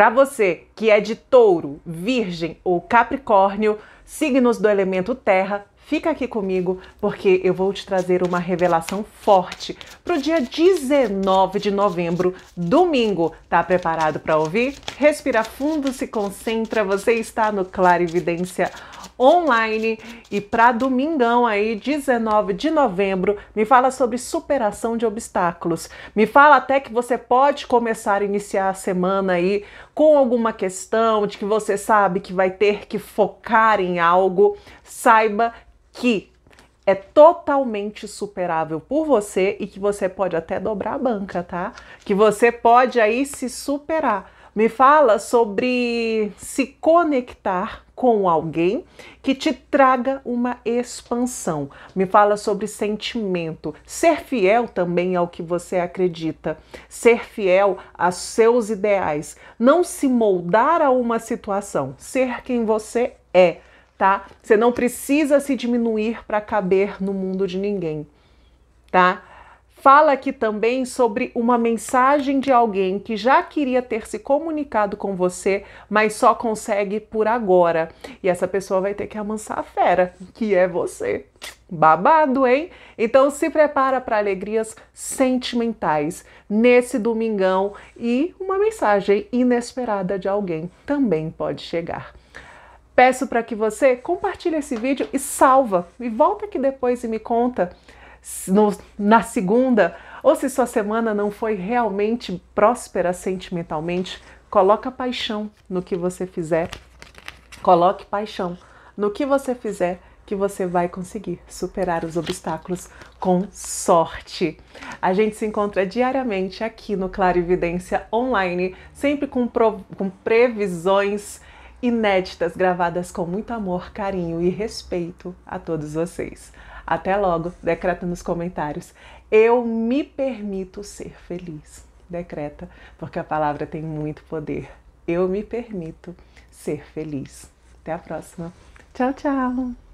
Para você que é de touro, virgem ou capricórnio, signos do elemento terra, fica aqui comigo porque eu vou te trazer uma revelação forte para o dia 19 de novembro, domingo. Tá preparado para ouvir? Respira fundo, se concentra, você está no Clarividência. Evidência online. E para domingão aí, 19 de novembro, me fala sobre superação de obstáculos. Me fala até que você pode começar a iniciar a semana aí com alguma questão de que você sabe que vai ter que focar em algo. Saiba que é totalmente superável por você e que você pode até dobrar a banca, tá? Que você pode aí se superar. Me fala sobre se conectar com alguém que te traga uma expansão. Me fala sobre sentimento. Ser fiel também ao é que você acredita. Ser fiel aos seus ideais. Não se moldar a uma situação. Ser quem você é, tá? Você não precisa se diminuir para caber no mundo de ninguém, tá? Fala aqui também sobre uma mensagem de alguém que já queria ter se comunicado com você, mas só consegue por agora. E essa pessoa vai ter que amansar a fera, que é você. Babado, hein? Então se prepara para alegrias sentimentais nesse domingão e uma mensagem inesperada de alguém também pode chegar. Peço para que você compartilhe esse vídeo e salva e volta aqui depois e me conta no, na segunda, ou se sua semana não foi realmente próspera sentimentalmente, coloca paixão no que você fizer. Coloque paixão no que você fizer que você vai conseguir superar os obstáculos com sorte. A gente se encontra diariamente aqui no Clarividência Online, sempre com, com previsões inéditas gravadas com muito amor, carinho e respeito a todos vocês. Até logo, decreta nos comentários. Eu me permito ser feliz. Decreta, porque a palavra tem muito poder. Eu me permito ser feliz. Até a próxima. Tchau, tchau.